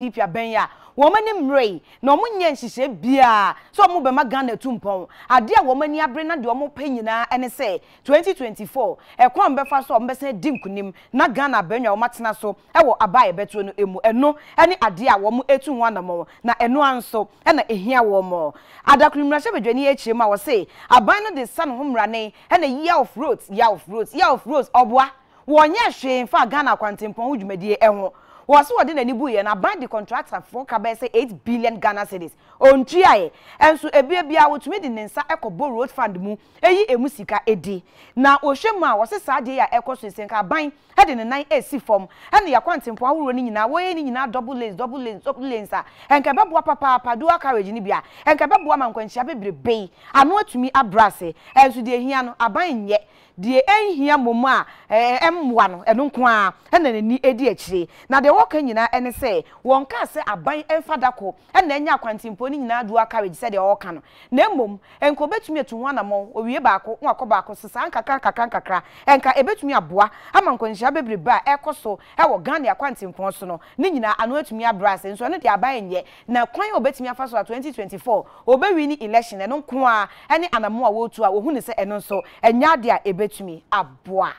pdp abɛn a wɔn ani mmerɛ yi na wɔn nyɛ nhyehyɛ biara sɛ wɔn bɛma ghana tu mpɔn adeɛ a wɔn ani abere na deɛ wɔn pɛ nyinaa ne sɛ 2024 ɛkwan bɛfa so a wɔn bɛsɛn di nkunim na ghana abɛnwa wɔn atena so e wɔ aba e e a yɛbɛtoɔ no mu ɛno ne adeɛ a wɔn etu ho anam na ɛno anso na ehia wɔn adakunimirahyɛ badwani akyire mu a wɔse aban no de sa ne ho mmerane na year of roads year of roads year of roads ɔboa wɔnyɛ hwee mfa ghana akwantempɔn ho dwumadie ho wɔsi wɔde n'ani bu yɛ na ban the contracts fo kaba sɛ eight billion ghana cedis ontua and so ebia bia wotumi de ne nsa ɛkɔ bo road fund mu eyi emu sika edi na ohwɛ mu a wɔsi saa adeɛ yɛ ɛkɔ so nsɛn ka ban ɛde ne nan esi fam ɛna yɛ kwantempo ahorow ne nyinaa wɔyɛ ne double lanes double lanes double lanes a ɛnka papa papaapa dual carriage ne bia ɛnka ɛbɛboa ma nkwanhyia bebrebe ano atumi abrɛ ase ɛnso deɛ ehia no aban nyɛ die ɛnhia mmom a ɛmmoa no ɛno nko a ɛna n'ani adi akyire na deɛ wɔka nyinaa ɛne sɛ wɔn kaa sɛ aban ɛmfa da kɔ ɛna ɛnya akwantempo ne nyinaa do akarage sɛdeɛ ɔɔka no na mmom ɛnka betumi etu ho anammɔ owie baako na baako so saa nkakra nkakra nkakra ebetumi ɛbɛtumi aboa ama nkwanhyia bebrebe a ɛkɔ so ɛwɔ ghana akwantempɔn so no ne nyinaa ano atumi abrɛ ase nso ɛno deɛ aban nyɛ na kwan a obɛtumi afa so a 2024 obɛwi ne election ɛno nko a ɛne anammo a wɔretu a wɔhu ne sɛ ɛno nso ɛnyɛ a aboa